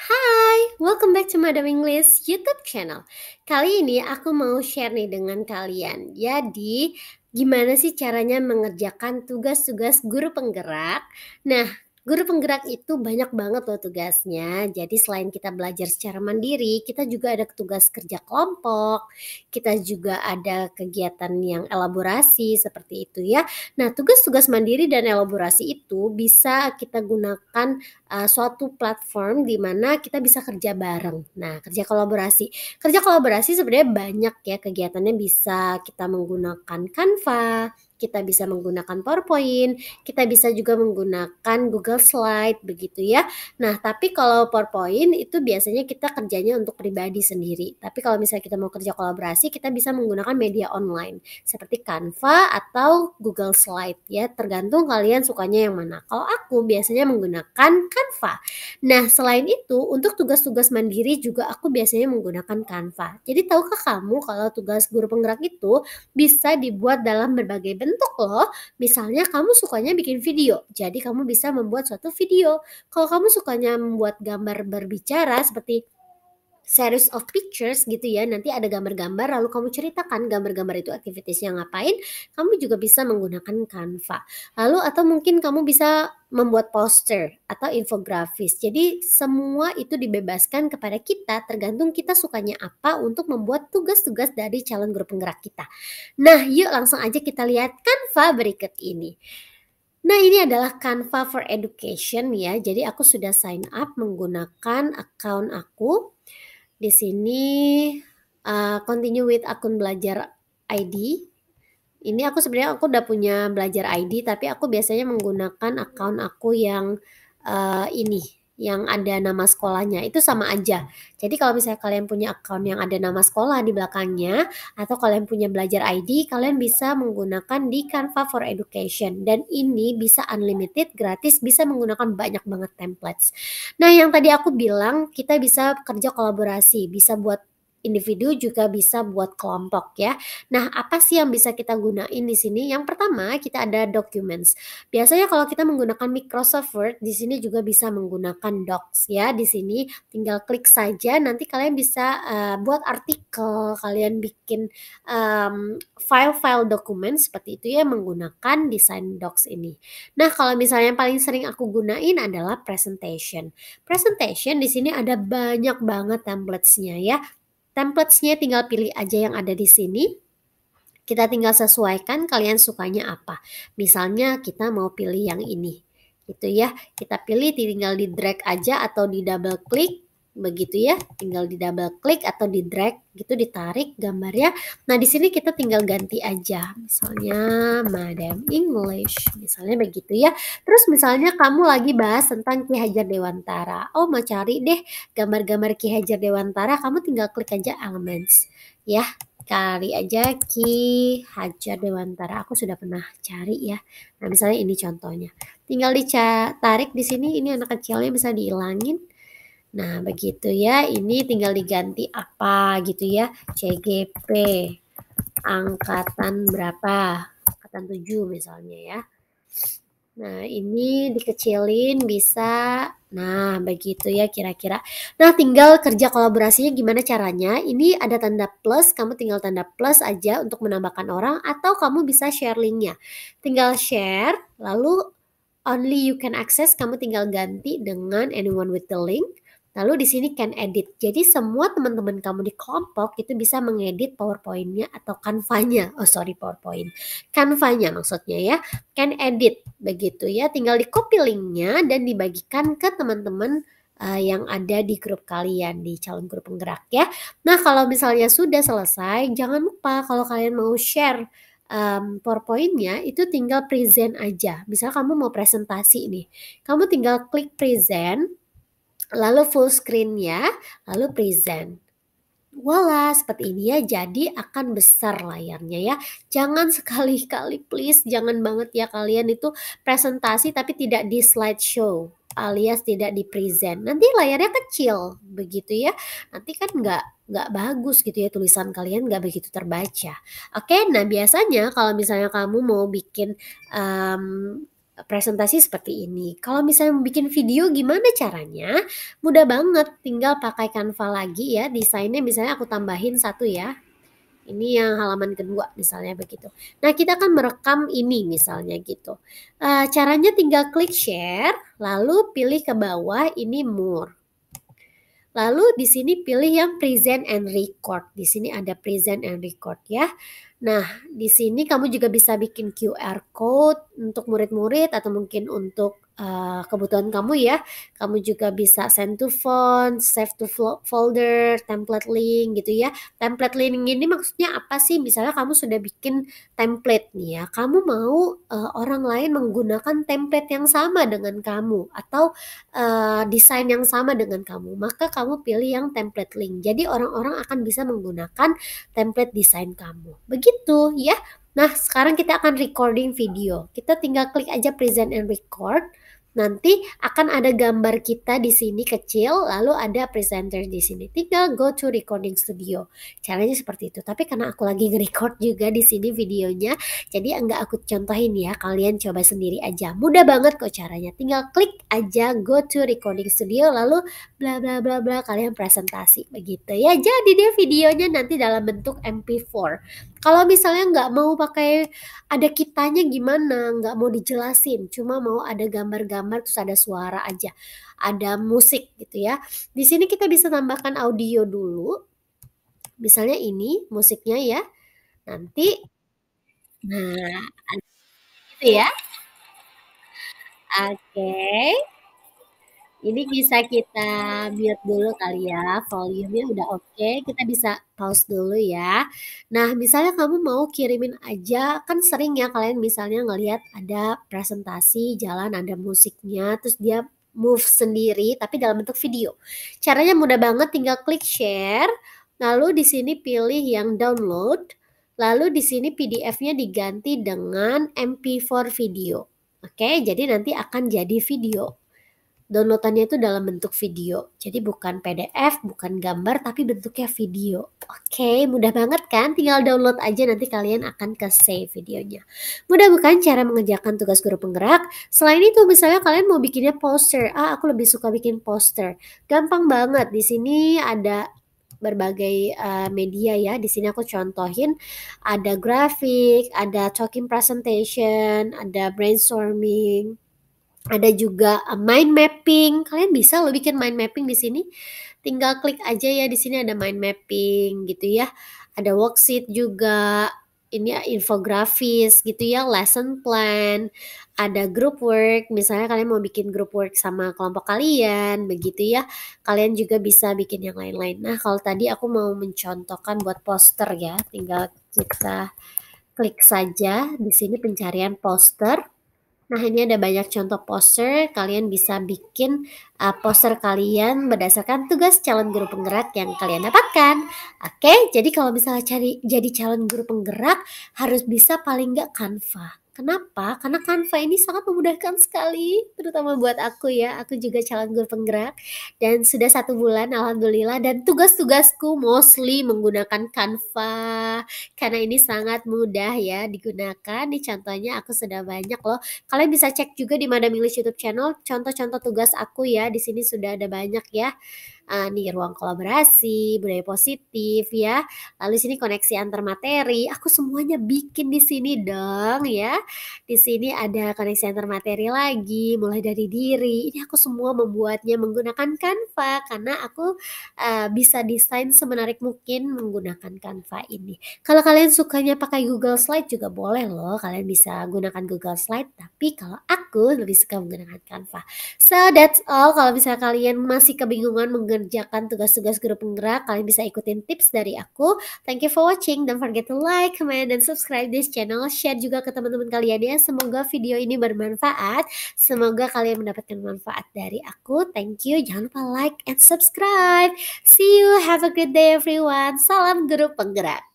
Hai, welcome back to Madam English YouTube channel. Kali ini aku mau share nih dengan kalian. Jadi, gimana sih caranya mengerjakan tugas-tugas guru penggerak? Nah, Guru penggerak itu banyak banget loh tugasnya. Jadi selain kita belajar secara mandiri, kita juga ada tugas kerja kelompok, kita juga ada kegiatan yang elaborasi seperti itu ya. Nah, tugas-tugas mandiri dan elaborasi itu bisa kita gunakan uh, suatu platform di mana kita bisa kerja bareng. Nah, kerja kolaborasi. Kerja kolaborasi sebenarnya banyak ya kegiatannya bisa kita menggunakan Canva, kita bisa menggunakan PowerPoint, kita bisa juga menggunakan Google Slide begitu ya. Nah, tapi kalau PowerPoint itu biasanya kita kerjanya untuk pribadi sendiri. Tapi kalau misalnya kita mau kerja kolaborasi, kita bisa menggunakan media online seperti Canva atau Google Slide ya, tergantung kalian sukanya yang mana. Kalau aku biasanya menggunakan Canva Canva. Nah, selain itu, untuk tugas-tugas mandiri juga aku biasanya menggunakan Canva. Jadi, tahukah kamu kalau tugas guru penggerak itu bisa dibuat dalam berbagai bentuk loh. Misalnya kamu sukanya bikin video, jadi kamu bisa membuat suatu video. Kalau kamu sukanya membuat gambar berbicara seperti series of pictures gitu ya. Nanti ada gambar-gambar lalu kamu ceritakan gambar-gambar itu yang ngapain. Kamu juga bisa menggunakan Canva. Lalu atau mungkin kamu bisa membuat poster atau infografis. Jadi semua itu dibebaskan kepada kita tergantung kita sukanya apa untuk membuat tugas-tugas dari calon grup penggerak kita. Nah, yuk langsung aja kita lihat Canva berikut ini. Nah, ini adalah Canva for Education ya. Jadi aku sudah sign up menggunakan account aku di sini uh, continue with akun belajar ID. Ini aku sebenarnya aku udah punya belajar ID tapi aku biasanya menggunakan akun aku yang uh, ini yang ada nama sekolahnya itu sama aja. Jadi kalau misalnya kalian punya account yang ada nama sekolah di belakangnya atau kalian punya belajar ID, kalian bisa menggunakan di Canva for Education dan ini bisa unlimited, gratis, bisa menggunakan banyak banget templates. Nah, yang tadi aku bilang kita bisa kerja kolaborasi, bisa buat individu juga bisa buat kelompok ya. Nah, apa sih yang bisa kita gunain di sini? Yang pertama, kita ada documents. Biasanya kalau kita menggunakan Microsoft Word, di sini juga bisa menggunakan Docs ya. Di sini tinggal klik saja nanti kalian bisa uh, buat artikel, kalian bikin file file-file dokumen seperti itu ya menggunakan desain Docs ini. Nah, kalau misalnya yang paling sering aku gunain adalah presentation. Presentation di sini ada banyak banget templatesnya ya Templatesnya tinggal pilih aja yang ada di sini. Kita tinggal sesuaikan kalian sukanya apa. Misalnya kita mau pilih yang ini. Gitu ya. Kita pilih tinggal di drag aja atau di double klik begitu ya. Tinggal di double klik atau di drag gitu ditarik gambarnya. Nah, di sini kita tinggal ganti aja. Misalnya Madam English, misalnya begitu ya. Terus misalnya kamu lagi bahas tentang Ki Hajar Dewantara. Oh, mau cari deh gambar-gambar Ki Hajar Dewantara, kamu tinggal klik aja elements ya. Cari aja Ki Hajar Dewantara. Aku sudah pernah cari ya. Nah, misalnya ini contohnya. Tinggal dicari tarik di sini ini anak kecilnya bisa dihilangin Nah, begitu ya. Ini tinggal diganti apa gitu ya. CGP. Angkatan berapa? Angkatan 7 misalnya ya. Nah, ini dikecilin bisa. Nah, begitu ya kira-kira. Nah, tinggal kerja kolaborasinya gimana caranya? Ini ada tanda plus, kamu tinggal tanda plus aja untuk menambahkan orang atau kamu bisa share linknya. Tinggal share, lalu only you can access, kamu tinggal ganti dengan anyone with the link Lalu di sini can edit. Jadi semua teman-teman kamu di kelompok itu bisa mengedit PowerPoint-nya atau canva Oh sorry PowerPoint. canva maksudnya ya. Can edit begitu ya. Tinggal di copy link-nya dan dibagikan ke teman-teman uh, yang ada di grup kalian di calon grup penggerak ya. Nah, kalau misalnya sudah selesai, jangan lupa kalau kalian mau share um, PowerPoint-nya itu tinggal present aja. Misal kamu mau presentasi nih. Kamu tinggal klik present lalu full screen ya, lalu present. Voila, seperti ini ya. Jadi akan besar layarnya ya. Jangan sekali-kali please, jangan banget ya kalian itu presentasi tapi tidak di slideshow alias tidak di present. Nanti layarnya kecil begitu ya. Nanti kan nggak nggak bagus gitu ya tulisan kalian nggak begitu terbaca. Oke, nah biasanya kalau misalnya kamu mau bikin um, presentasi seperti ini. Kalau misalnya bikin video gimana caranya? Mudah banget, tinggal pakai Canva lagi ya. Desainnya misalnya aku tambahin satu ya. Ini yang halaman kedua misalnya begitu. Nah kita akan merekam ini misalnya gitu. E, caranya tinggal klik share, lalu pilih ke bawah ini more. Lalu di sini pilih yang present and record. Di sini ada present and record ya. Nah, di sini kamu juga bisa bikin QR code untuk murid-murid atau mungkin untuk Eh, kebutuhan kamu ya. Kamu juga bisa send to font, save to folder, template link gitu ya. Template link ini maksudnya apa sih? Misalnya kamu sudah bikin template nih ya. Kamu mau uh, orang lain menggunakan template yang sama dengan kamu atau uh, desain yang sama dengan kamu, maka kamu pilih yang template link. Jadi orang-orang akan bisa menggunakan template desain kamu. Begitu ya. Nah, sekarang kita akan recording video. Kita tinggal klik aja present and record. Nanti akan ada gambar kita di sini kecil, lalu ada presenter di sini. Tinggal go to recording studio. Caranya seperti itu. Tapi karena aku lagi nge-record juga di sini videonya, jadi enggak aku contohin ya. Kalian coba sendiri aja. Mudah banget kok caranya. Tinggal klik aja go to recording studio, lalu bla bla bla bla kalian presentasi begitu ya. Jadi dia videonya nanti dalam bentuk MP4 kalau misalnya nggak mau pakai ada kitanya gimana nggak mau dijelasin cuma mau ada gambar-gambar terus ada suara aja ada musik gitu ya di sini kita bisa tambahkan audio dulu misalnya ini musiknya ya nanti nah gitu ya oke okay. Ini bisa kita mute dulu kali ya, volume-nya udah oke, okay. kita bisa pause dulu ya. Nah, misalnya kamu mau kirimin aja, kan sering ya kalian misalnya ngelihat ada presentasi jalan ada musiknya, terus dia move sendiri tapi dalam bentuk video. Caranya mudah banget, tinggal klik share, lalu di sini pilih yang download, lalu di sini PDF-nya diganti dengan MP4 video. Oke, jadi nanti akan jadi video downloadannya itu dalam bentuk video. Jadi bukan PDF, bukan gambar, tapi bentuknya video. Oke, mudah banget kan? Tinggal download aja nanti kalian akan ke save videonya. Mudah bukan cara mengerjakan tugas guru penggerak? Selain itu misalnya kalian mau bikinnya poster. Ah, aku lebih suka bikin poster. Gampang banget. Di sini ada berbagai uh, media ya. Di sini aku contohin ada grafik, ada talking presentation, ada brainstorming, ada juga uh, mind mapping. Kalian bisa lo bikin mind mapping di sini. Tinggal klik aja ya di sini ada mind mapping gitu ya. Ada worksheet juga. Ini ya, infografis gitu ya, lesson plan, ada group work. Misalnya kalian mau bikin group work sama kelompok kalian, begitu ya. Kalian juga bisa bikin yang lain-lain. Nah, kalau tadi aku mau mencontohkan buat poster ya, tinggal kita klik saja di sini pencarian poster Nah, ini ada banyak contoh poster. Kalian bisa bikin uh, poster kalian berdasarkan tugas calon guru penggerak yang kalian dapatkan. Oke, okay? jadi kalau misalnya cari jadi calon guru penggerak harus bisa paling nggak kanva. Kenapa? Karena kanva ini sangat memudahkan sekali, terutama buat aku ya. Aku juga calon guru penggerak dan sudah satu bulan, alhamdulillah. Dan tugas-tugasku mostly menggunakan kanva karena ini sangat mudah ya digunakan. Nih contohnya aku sudah banyak loh. Kalian bisa cek juga di Madam English YouTube channel contoh-contoh tugas aku ya. Di sini sudah ada banyak ya uh, eh, nih ruang kolaborasi, budaya positif ya. Lalu sini koneksi antar materi. Aku semuanya bikin di sini dong ya. Di sini ada koneksi antar materi lagi, mulai dari diri. Ini aku semua membuatnya menggunakan Canva karena aku uh, bisa desain semenarik mungkin menggunakan Canva ini. Kalau kalian sukanya pakai Google Slide juga boleh loh. Kalian bisa gunakan Google Slide, tapi kalau aku lebih suka menggunakan Canva. So that's all kalau bisa kalian masih kebingungan menggunakan mengerjakan tugas-tugas grup penggerak, kalian bisa ikutin tips dari aku. Thank you for watching. Don't forget to like, comment, dan subscribe this channel. Share juga ke teman-teman kalian ya. Semoga video ini bermanfaat. Semoga kalian mendapatkan manfaat dari aku. Thank you. Jangan lupa like and subscribe. See you. Have a great day everyone. Salam grup penggerak.